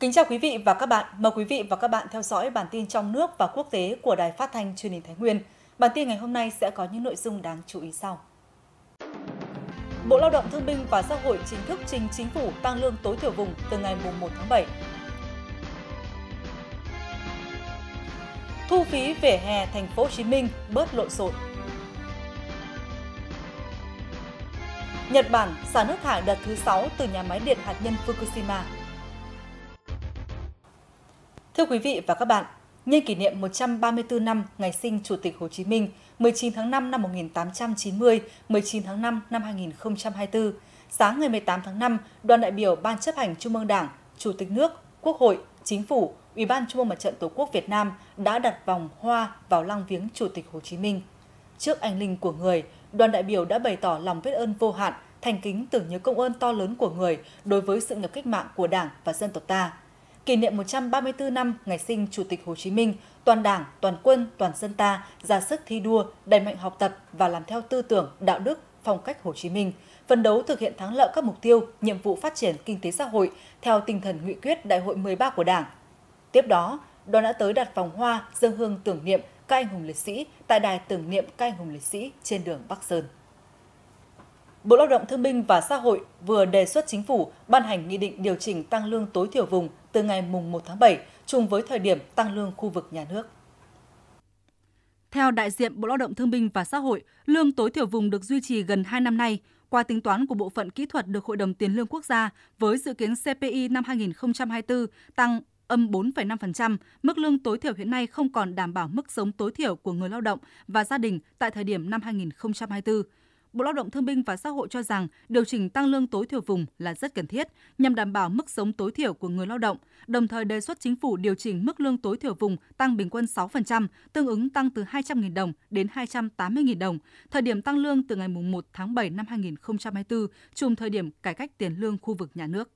Kính chào quý vị và các bạn. Mời quý vị và các bạn theo dõi bản tin trong nước và quốc tế của Đài Phát thanh Truyền hình Thái Nguyên. Bản tin ngày hôm nay sẽ có những nội dung đáng chú ý sau. Bộ Lao động Thương binh và Xã hội chính thức trình chính phủ tăng lương tối thiểu vùng từ ngày 1 tháng 7. Thu phí vỉa hè thành phố Hồ Chí Minh bớt lộn xộn. Nhật Bản xả nước thải đợt thứ 6 từ nhà máy điện hạt nhân Fukushima Thưa quý vị và các bạn, nhân kỷ niệm 134 năm ngày sinh Chủ tịch Hồ Chí Minh 19 tháng 5 năm 1890, 19 tháng 5 năm 2024, sáng ngày 18 tháng 5, đoàn đại biểu Ban chấp hành Trung ương Đảng, Chủ tịch nước, Quốc hội, Chính phủ, Ủy ban Trung ương Mặt trận Tổ quốc Việt Nam đã đặt vòng hoa vào lăng viếng Chủ tịch Hồ Chí Minh. Trước anh linh của người, đoàn đại biểu đã bày tỏ lòng biết ơn vô hạn, thành kính tưởng nhớ công ơn to lớn của người đối với sự nghiệp cách mạng của Đảng và dân tộc ta – kỷ niệm 134 năm ngày sinh Chủ tịch Hồ Chí Minh, toàn Đảng, toàn quân, toàn dân ta ra sức thi đua, đẩy mạnh học tập và làm theo tư tưởng, đạo đức, phong cách Hồ Chí Minh, phấn đấu thực hiện thắng lợi các mục tiêu, nhiệm vụ phát triển kinh tế xã hội theo tinh thần nghị quyết Đại hội 13 của Đảng. Tiếp đó, đoàn đã tới đặt vòng hoa dân hương tưởng niệm các anh hùng liệt sĩ tại đài tưởng niệm các anh hùng liệt sĩ trên đường Bắc Sơn. Bộ Lao động Thương binh và Xã hội vừa đề xuất chính phủ ban hành nghị định điều chỉnh tăng lương tối thiểu vùng từ ngày mùng 1 tháng 7, trùng với thời điểm tăng lương khu vực nhà nước. Theo đại diện Bộ Lao động Thương binh và Xã hội, lương tối thiểu vùng được duy trì gần 2 năm nay. Qua tính toán của Bộ phận Kỹ thuật được Hội đồng Tiền lương Quốc gia, với dự kiến CPI năm 2024 tăng âm 4,5%, mức lương tối thiểu hiện nay không còn đảm bảo mức sống tối thiểu của người lao động và gia đình tại thời điểm năm 2024. Bộ Lao động Thương binh và Xã hội cho rằng điều chỉnh tăng lương tối thiểu vùng là rất cần thiết nhằm đảm bảo mức sống tối thiểu của người lao động, đồng thời đề xuất chính phủ điều chỉnh mức lương tối thiểu vùng tăng bình quân 6%, tương ứng tăng từ 200.000 đồng đến 280.000 đồng, thời điểm tăng lương từ ngày 1 tháng 7 năm 2024, trùng thời điểm cải cách tiền lương khu vực nhà nước.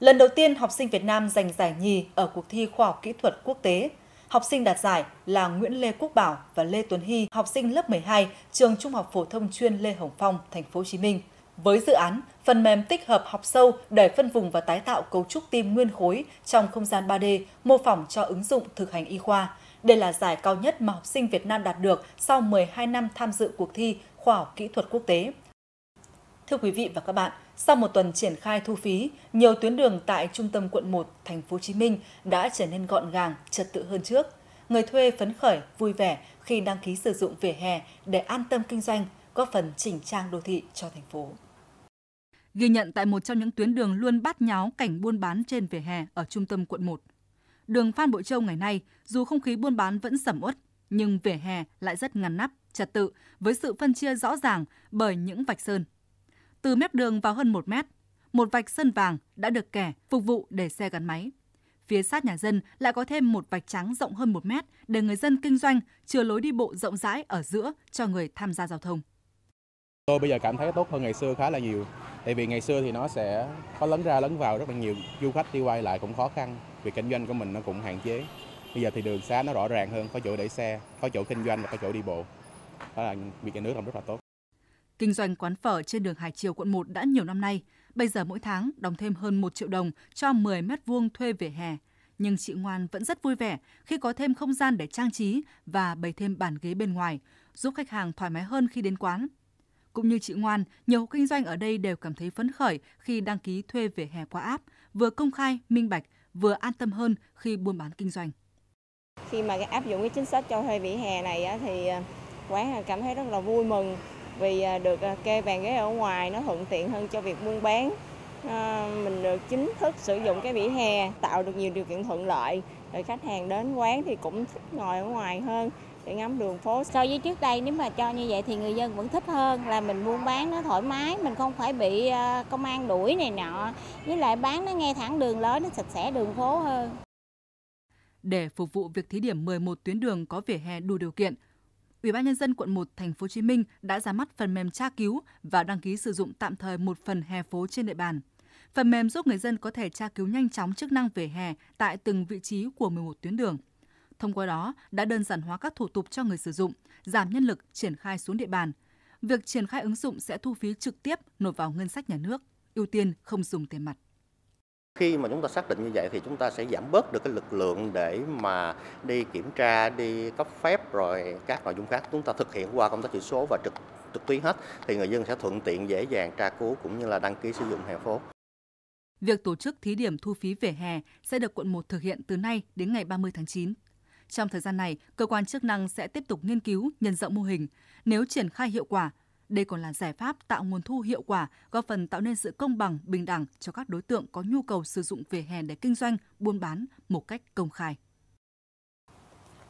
Lần đầu tiên, học sinh Việt Nam giành giải nhì ở cuộc thi khoa học kỹ thuật quốc tế Học sinh đạt giải là Nguyễn Lê Quốc Bảo và Lê Tuấn Hy, học sinh lớp 12, trường Trung học phổ thông chuyên Lê Hồng Phong, thành phố Hồ Chí Minh. Với dự án, phần mềm tích hợp học sâu để phân vùng và tái tạo cấu trúc tim nguyên khối trong không gian 3D, mô phỏng cho ứng dụng thực hành y khoa. Đây là giải cao nhất mà học sinh Việt Nam đạt được sau 12 năm tham dự cuộc thi khoa học kỹ thuật quốc tế. Thưa quý vị và các bạn, sau một tuần triển khai thu phí, nhiều tuyến đường tại trung tâm quận 1, thành phố Hồ Chí Minh đã trở nên gọn gàng, trật tự hơn trước. Người thuê phấn khởi, vui vẻ khi đăng ký sử dụng vỉa hè để an tâm kinh doanh, góp phần chỉnh trang đô thị cho thành phố. Ghi nhận tại một trong những tuyến đường luôn bát nháo cảnh buôn bán trên vỉa hè ở trung tâm quận 1. Đường Phan Bội Châu ngày nay, dù không khí buôn bán vẫn sầm uất, nhưng vỉa hè lại rất ngăn nắp, trật tự với sự phân chia rõ ràng bởi những vạch sơn từ mép đường vào hơn 1 mét, một vạch sơn vàng đã được kẻ phục vụ để xe gắn máy. Phía sát nhà dân lại có thêm một vạch trắng rộng hơn 1 mét để người dân kinh doanh chừa lối đi bộ rộng rãi ở giữa cho người tham gia giao thông. Tôi bây giờ cảm thấy tốt hơn ngày xưa khá là nhiều. Tại vì ngày xưa thì nó sẽ có lấn ra lấn vào rất là nhiều, du khách đi quay lại cũng khó khăn, việc kinh doanh của mình nó cũng hạn chế. Bây giờ thì đường xá nó rõ ràng hơn, có chỗ để xe, có chỗ kinh doanh và có chỗ đi bộ. Đó là việc nhà nước làm rất là tốt. Kinh doanh quán phở trên đường Hải Triều quận 1 đã nhiều năm nay, bây giờ mỗi tháng đóng thêm hơn 1 triệu đồng cho 10 mét vuông thuê vỉa hè. Nhưng chị Ngoan vẫn rất vui vẻ khi có thêm không gian để trang trí và bày thêm bàn ghế bên ngoài, giúp khách hàng thoải mái hơn khi đến quán. Cũng như chị Ngoan, nhiều kinh doanh ở đây đều cảm thấy phấn khởi khi đăng ký thuê vỉa hè qua app, vừa công khai, minh bạch, vừa an tâm hơn khi buôn bán kinh doanh. Khi mà áp dụng cái chính sách cho thuê vỉa hè này thì à, quán cảm thấy rất là vui mừng vì à, được à, kê bàn ghế ở ngoài nó thuận tiện hơn cho việc buôn bán à, mình được chính thức sử dụng cái vỉa hè tạo được nhiều điều kiện thuận lợi rồi khách hàng đến quán thì cũng thích ngồi ở ngoài hơn để ngắm đường phố so với trước đây nếu mà cho như vậy thì người dân vẫn thích hơn là mình buôn bán nó thoải mái mình không phải bị công an đuổi này nọ với lại bán nó ngay thẳng đường lối nó sạch sẽ đường phố hơn để phục vụ việc thí điểm 11 tuyến đường có vỉa hè đủ điều kiện Ủy ban nhân dân quận 1 thành phố Hồ Chí Minh đã ra mắt phần mềm tra cứu và đăng ký sử dụng tạm thời một phần hè phố trên địa bàn. Phần mềm giúp người dân có thể tra cứu nhanh chóng chức năng về hè tại từng vị trí của 11 tuyến đường. Thông qua đó đã đơn giản hóa các thủ tục cho người sử dụng, giảm nhân lực triển khai xuống địa bàn. Việc triển khai ứng dụng sẽ thu phí trực tiếp nộp vào ngân sách nhà nước, ưu tiên không dùng tiền mặt. Khi mà chúng ta xác định như vậy thì chúng ta sẽ giảm bớt được cái lực lượng để mà đi kiểm tra, đi cấp phép rồi các nội dung khác chúng ta thực hiện qua công tác chỉ số và trực trực tuyến hết thì người dân sẽ thuận tiện dễ dàng tra cứu cũng như là đăng ký sử dụng hè phố. Việc tổ chức thí điểm thu phí về hè sẽ được quận 1 thực hiện từ nay đến ngày 30 tháng 9. Trong thời gian này, cơ quan chức năng sẽ tiếp tục nghiên cứu, nhân rộng mô hình. Nếu triển khai hiệu quả, đây còn là giải pháp tạo nguồn thu hiệu quả, góp phần tạo nên sự công bằng, bình đẳng cho các đối tượng có nhu cầu sử dụng vỉa hè để kinh doanh, buôn bán một cách công khai.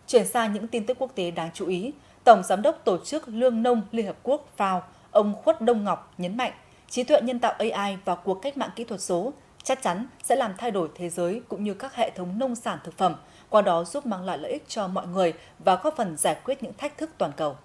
Chuyển sang những tin tức quốc tế đáng chú ý, Tổng Giám đốc Tổ chức Lương Nông Liên Hợp Quốc FAO, ông Khuất Đông Ngọc nhấn mạnh, trí tuệ nhân tạo AI và cuộc cách mạng kỹ thuật số chắc chắn sẽ làm thay đổi thế giới cũng như các hệ thống nông sản thực phẩm, qua đó giúp mang lại lợi ích cho mọi người và góp phần giải quyết những thách thức toàn cầu.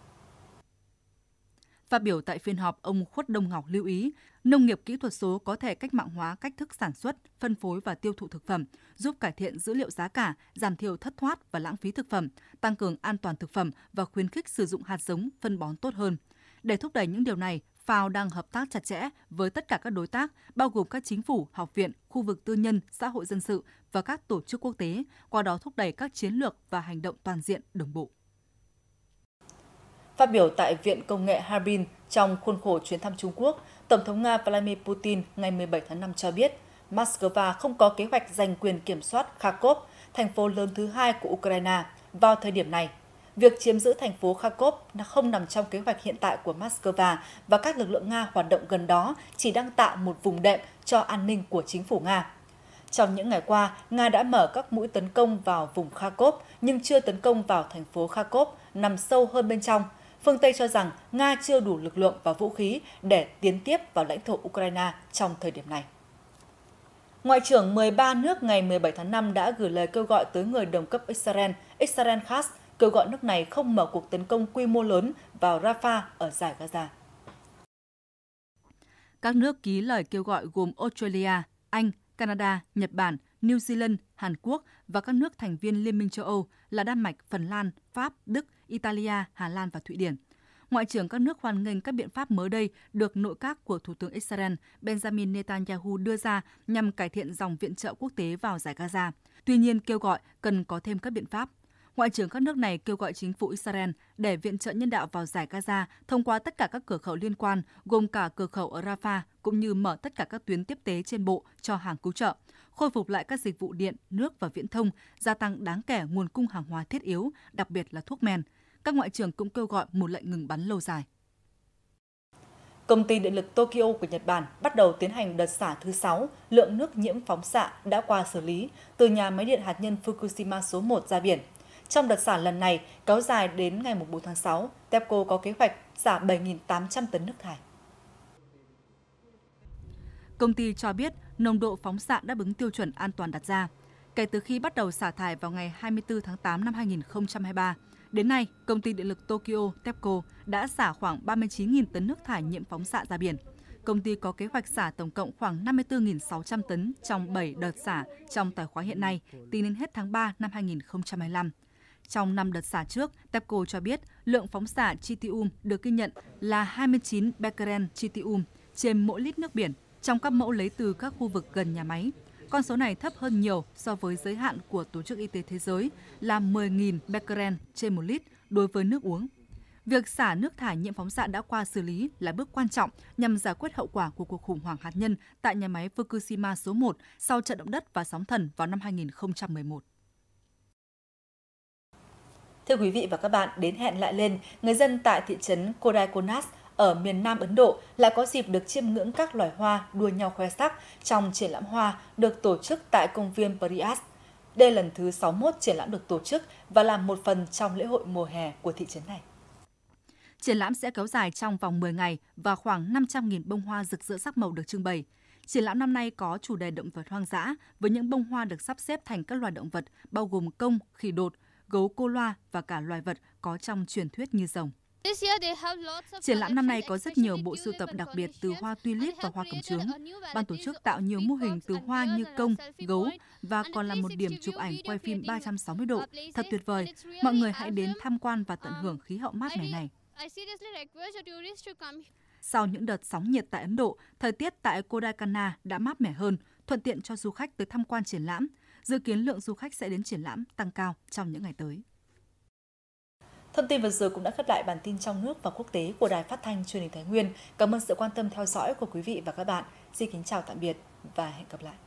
Phát biểu tại phiên họp, ông Khuất Đông Ngọc lưu ý, nông nghiệp kỹ thuật số có thể cách mạng hóa cách thức sản xuất, phân phối và tiêu thụ thực phẩm, giúp cải thiện dữ liệu giá cả, giảm thiểu thất thoát và lãng phí thực phẩm, tăng cường an toàn thực phẩm và khuyến khích sử dụng hạt giống phân bón tốt hơn. Để thúc đẩy những điều này, FAO đang hợp tác chặt chẽ với tất cả các đối tác, bao gồm các chính phủ, học viện, khu vực tư nhân, xã hội dân sự và các tổ chức quốc tế, qua đó thúc đẩy các chiến lược và hành động toàn diện đồng bộ. Phát biểu tại Viện Công nghệ Harbin trong khuôn khổ chuyến thăm Trung Quốc, Tổng thống Nga Vladimir Putin ngày 17 tháng 5 cho biết Moscow không có kế hoạch giành quyền kiểm soát Kharkov, thành phố lớn thứ hai của Ukraine, vào thời điểm này. Việc chiếm giữ thành phố Kharkov không nằm trong kế hoạch hiện tại của Moscow và các lực lượng Nga hoạt động gần đó chỉ đang tạo một vùng đệm cho an ninh của chính phủ Nga. Trong những ngày qua, Nga đã mở các mũi tấn công vào vùng Kharkov nhưng chưa tấn công vào thành phố Kharkov nằm sâu hơn bên trong – phương Tây cho rằng Nga chưa đủ lực lượng và vũ khí để tiến tiếp vào lãnh thổ Ukraine trong thời điểm này. Ngoại trưởng 13 nước ngày 17 tháng 5 đã gửi lời kêu gọi tới người đồng cấp Israel, Israel Katz, kêu gọi nước này không mở cuộc tấn công quy mô lớn vào Rafah ở giải Gaza. Các nước ký lời kêu gọi gồm Australia, Anh, Canada, Nhật Bản, New Zealand, Hàn Quốc và các nước thành viên Liên minh châu Âu là Đan Mạch, Phần Lan, Pháp, Đức, Italia, Hà Lan và Thụy Điển. Ngoại trưởng các nước hoan nghênh các biện pháp mới đây được nội các của Thủ tướng Israel Benjamin Netanyahu đưa ra nhằm cải thiện dòng viện trợ quốc tế vào giải Gaza. Tuy nhiên kêu gọi cần có thêm các biện pháp. Ngoại trưởng các nước này kêu gọi chính phủ Israel để viện trợ nhân đạo vào giải Gaza thông qua tất cả các cửa khẩu liên quan, gồm cả cửa khẩu ở Rafah, cũng như mở tất cả các tuyến tiếp tế trên bộ cho hàng cứu trợ, khôi phục lại các dịch vụ điện, nước và viễn thông, gia tăng đáng kể nguồn cung hàng hóa thiết yếu, đặc biệt là thuốc men – các ngoại trưởng cũng kêu gọi một lệnh ngừng bắn lâu dài. Công ty điện lực Tokyo của Nhật Bản bắt đầu tiến hành đợt xả thứ 6 lượng nước nhiễm phóng xạ đã qua xử lý từ nhà máy điện hạt nhân Fukushima số 1 ra biển. Trong đợt xả lần này, kéo dài đến ngày 4 tháng 6, TEPCO có kế hoạch xả 7.800 tấn nước thải. Công ty cho biết nồng độ phóng xạ đáp ứng tiêu chuẩn an toàn đặt ra. Kể từ khi bắt đầu xả thải vào ngày 24 tháng 8 năm 2023, Đến nay, công ty điện lực Tokyo TEPCO đã xả khoảng 39.000 tấn nước thải nhiễm phóng xạ ra biển. Công ty có kế hoạch xả tổng cộng khoảng 54.600 tấn trong 7 đợt xả trong tài khoá hiện nay, tính đến hết tháng 3 năm 2025. Trong 5 đợt xả trước, TEPCO cho biết lượng phóng xạ tritium được ghi nhận là 29 becquerel tritium trên mỗi lít nước biển trong các mẫu lấy từ các khu vực gần nhà máy con số này thấp hơn nhiều so với giới hạn của Tổ chức Y tế Thế giới là 10.000 becquerel trên 1 lít đối với nước uống. Việc xả nước thải nhiễm phóng xạ đã qua xử lý là bước quan trọng nhằm giải quyết hậu quả của cuộc khủng hoảng hạt nhân tại nhà máy Fukushima số 1 sau trận động đất và sóng thần vào năm 2011. Thưa quý vị và các bạn, đến hẹn lại lên, người dân tại thị trấn Kodaikonas ở miền Nam Ấn Độ lại có dịp được chiêm ngưỡng các loài hoa đua nhau khoe sắc trong triển lãm hoa được tổ chức tại công viên Priyas. Đây là lần thứ 61 triển lãm được tổ chức và là một phần trong lễ hội mùa hè của thị trấn này. Triển lãm sẽ kéo dài trong vòng 10 ngày và khoảng 500.000 bông hoa rực rỡ sắc màu được trưng bày. Triển lãm năm nay có chủ đề động vật hoang dã với những bông hoa được sắp xếp thành các loài động vật bao gồm công, khỉ đột, gấu cô loa và cả loài vật có trong truyền thuyết như rồng. Triển lãm năm nay có rất nhiều bộ sưu tập đặc biệt từ hoa tulip và hoa cẩm chướng. Ban tổ chức tạo nhiều mô hình từ hoa như công, gấu và còn là một điểm chụp ảnh quay phim 360 độ. Thật tuyệt vời. Mọi người hãy đến tham quan và tận um, hưởng khí hậu mát mẻ này. Sau những đợt sóng nhiệt tại Ấn Độ, thời tiết tại Kodaikanal đã mát mẻ hơn, thuận tiện cho du khách tới tham quan triển lãm. Dự kiến lượng du khách sẽ đến triển lãm tăng cao trong những ngày tới. Thông tin vừa rồi cũng đã khép lại bản tin trong nước và quốc tế của Đài Phát thanh Truyền hình Thái Nguyên. Cảm ơn sự quan tâm theo dõi của quý vị và các bạn. Xin kính chào tạm biệt và hẹn gặp lại.